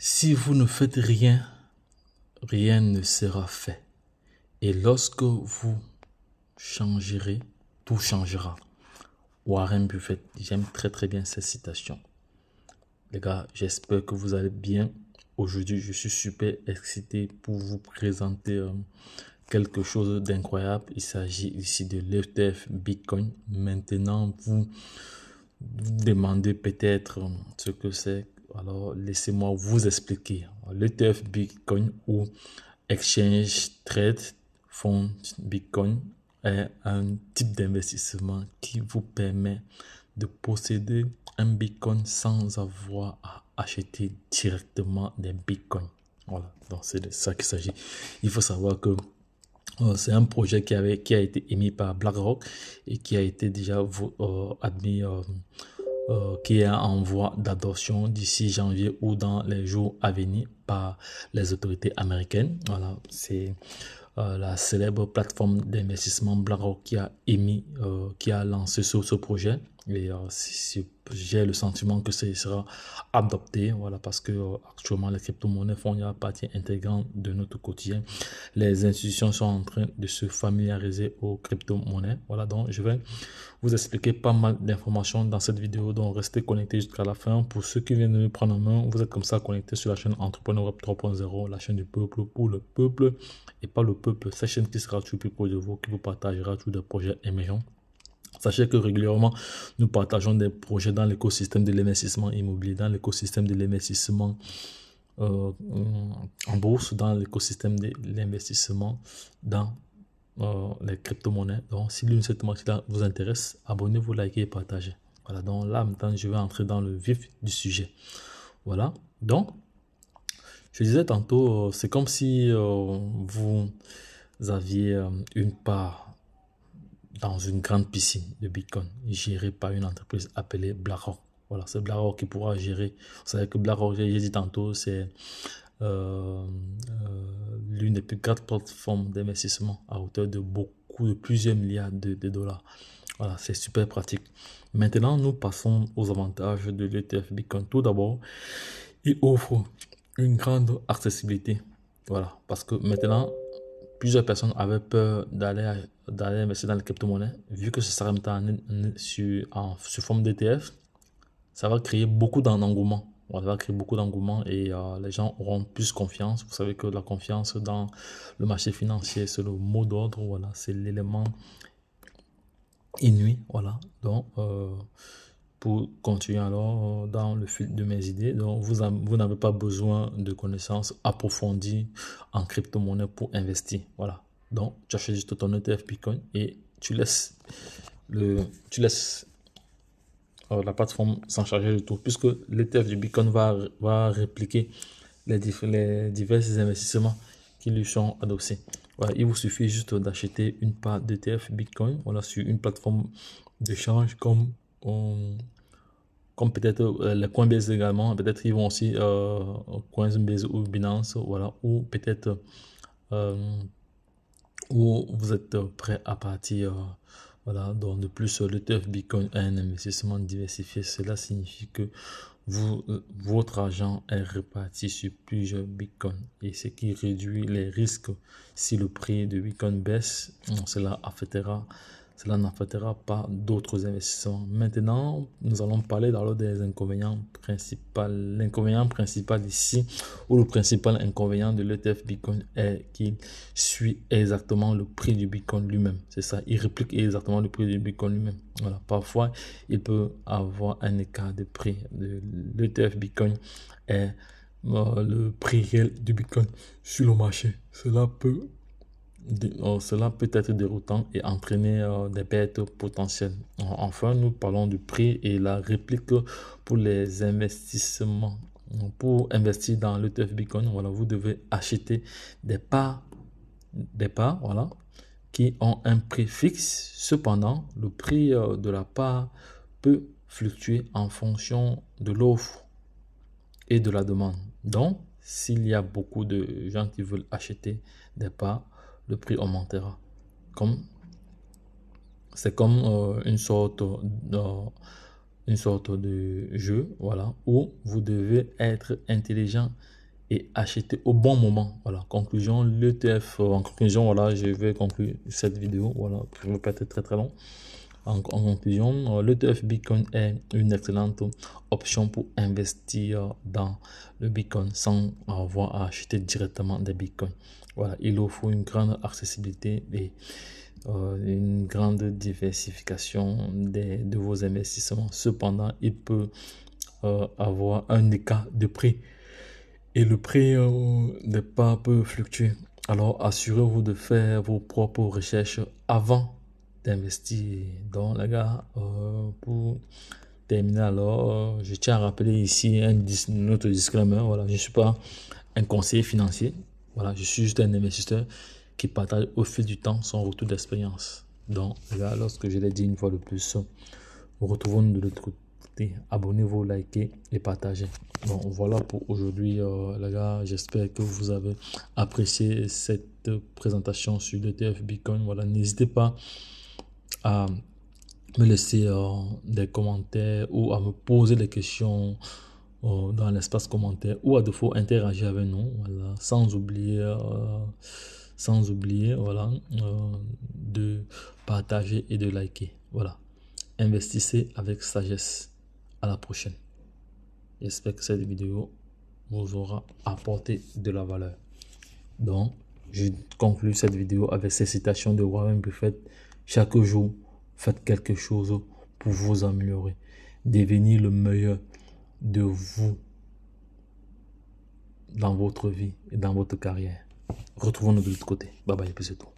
Si vous ne faites rien, rien ne sera fait. Et lorsque vous changerez, tout changera. Warren Buffett, j'aime très très bien cette citation. Les gars, j'espère que vous allez bien. Aujourd'hui, je suis super excité pour vous présenter euh, quelque chose d'incroyable. Il s'agit ici de l'ETF Bitcoin. Maintenant, vous vous demandez peut-être euh, ce que c'est, alors, laissez-moi vous expliquer. L'ETF Bitcoin ou Exchange Trade Fund Bitcoin est un type d'investissement qui vous permet de posséder un Bitcoin sans avoir à acheter directement des Bitcoins. Voilà, donc c'est de ça qu'il s'agit. Il faut savoir que euh, c'est un projet qui, avait, qui a été émis par BlackRock et qui a été déjà euh, admis. Euh, euh, qui est en voie d'adoption d'ici janvier ou dans les jours à venir par les autorités américaines. Voilà, c'est euh, la célèbre plateforme d'investissement BlackRock qui a émis, euh, qui a lancé ce projet. Et euh, j'ai le sentiment que ce sera adopté, voilà, parce que euh, actuellement les crypto-monnaies font partie intégrante de notre quotidien. Les institutions sont en train de se familiariser aux crypto-monnaies. Voilà, donc je vais vous expliquer pas mal d'informations dans cette vidéo, donc restez connectés jusqu'à la fin. Pour ceux qui viennent de me prendre en main, vous êtes comme ça connectés sur la chaîne Entrepreneur Web 3.0, la chaîne du peuple pour le peuple et pas le peuple, cette chaîne qui sera toujours plus proche de vous, qui vous partagera tous des projets émergents Sachez que régulièrement, nous partageons des projets dans l'écosystème de l'investissement immobilier, dans l'écosystème de l'investissement euh, en bourse, dans l'écosystème de l'investissement dans euh, les crypto-monnaies. Donc, si l'une de ces thématiques-là vous intéresse, abonnez-vous, likez et partagez. Voilà, donc là, maintenant, je vais entrer dans le vif du sujet. Voilà, donc, je disais tantôt, euh, c'est comme si vous aviez une part dans une grande piscine de Bitcoin gérée par une entreprise appelée BlackRock. Voilà, c'est BlackRock qui pourra gérer. Vous savez que BlackRock, j'ai dit tantôt, c'est euh, euh, l'une des plus grandes plateformes d'investissement à hauteur de beaucoup, de plusieurs milliards de, de dollars. Voilà, c'est super pratique. Maintenant, nous passons aux avantages de l'ETF Bitcoin. Tout d'abord, il offre une grande accessibilité. Voilà, parce que maintenant, plusieurs personnes avaient peur d'aller d'aller investir dans les crypto-monnaies, vu que ce sera maintenant sur, en, sous forme d'ETF, ça va créer beaucoup d'engouement. on va créer beaucoup d'engouement et euh, les gens auront plus confiance. Vous savez que la confiance dans le marché financier, c'est le mot d'ordre, voilà, c'est l'élément inuit. Voilà. Donc, euh, pour continuer alors euh, dans le fil de mes idées. Donc, vous, vous n'avez pas besoin de connaissances approfondies en crypto-monnaie pour investir. Voilà. Donc, tu achètes juste ton ETF Bitcoin et tu laisses, le, tu laisses euh, la plateforme s'en charger de tout. Puisque l'ETF du Bitcoin va, va répliquer les, diverses investissements qui lui sont adossés. il vous suffit juste d'acheter une part d'ETF Bitcoin voilà, sur une plateforme d'échange comme comme peut-être euh, les coins Coinbase également, peut-être ils vont aussi euh, Coinbase ou Binance, voilà, ou peut-être euh, où vous êtes prêt à partir. Euh, voilà, donc de plus, le TF Bitcoin est un investissement diversifié. Cela signifie que vous, votre argent est réparti sur plusieurs bitcoins et ce qui réduit les risques. Si le prix de bitcoin baisse, cela affectera cela n'affectera pas d'autres investissements. Maintenant, nous allons parler dans alors des inconvénients principaux. L'inconvénient principal ici, ou le principal inconvénient de l'ETF Bitcoin est qu'il suit exactement le prix du Bitcoin lui-même. C'est ça, il réplique exactement le prix du Bitcoin lui-même. Voilà, parfois, il peut avoir un écart de prix. de L'ETF Bitcoin est euh, le prix réel du Bitcoin sur le marché. Cela peut Oh, cela peut être déroutant et entraîner euh, des pertes potentielles. Enfin, nous parlons du prix et la réplique pour les investissements. Pour investir dans l'ETF Bitcoin, voilà, vous devez acheter des parts, des parts, voilà, qui ont un prix fixe. Cependant, le prix euh, de la part peut fluctuer en fonction de l'offre et de la demande. Donc, s'il y a beaucoup de gens qui veulent acheter des parts, le prix augmentera. Comme c'est comme euh, une sorte de euh, une sorte de jeu, voilà, où vous devez être intelligent et acheter au bon moment. Voilà, conclusion, l'ETF, euh, en conclusion, voilà, je vais conclure cette vidéo, voilà, je ne être très très long. En, conclusion, euh, le ETF Bitcoin est une excellente option pour investir dans le Bitcoin sans avoir à acheter directement des Bitcoins. Voilà, il offre une grande accessibilité et euh, une grande diversification de vos investissements. Cependant, il peut euh, avoir un écart de prix et le prix n'est pas peu fluctuer. Alors, assurez-vous de faire vos propres recherches avant d'investir dans les gars euh, pour terminer alors euh, je tiens à rappeler ici un notre disclaimer voilà je suis pas un conseiller financier voilà je suis juste un investisseur qui partage au fil du temps son retour d'expérience donc là lorsque je l'ai dit une fois de plus retrouvons-nous de l'autre côté abonnez-vous likez et partagez bon voilà pour aujourd'hui euh, les gars j'espère que vous avez apprécié cette présentation sur le TF Bitcoin voilà n'hésitez pas à me laisser euh, des commentaires ou à me poser des questions euh, dans l'espace commentaire ou à défaut interagir avec nous voilà sans oublier euh, sans oublier voilà de partager et de liker voilà investissez avec sagesse à la prochaine j'espère que cette vidéo vous aura apporté de la valeur donc je conclue cette vidéo avec ces citations de Warren Buffett chaque jour, faites quelque chose pour vous améliorer. Devenir le meilleur de vous dans votre vie et dans votre carrière. Retrouvons-nous de l'autre côté. Bye bye, et puis c'est tout.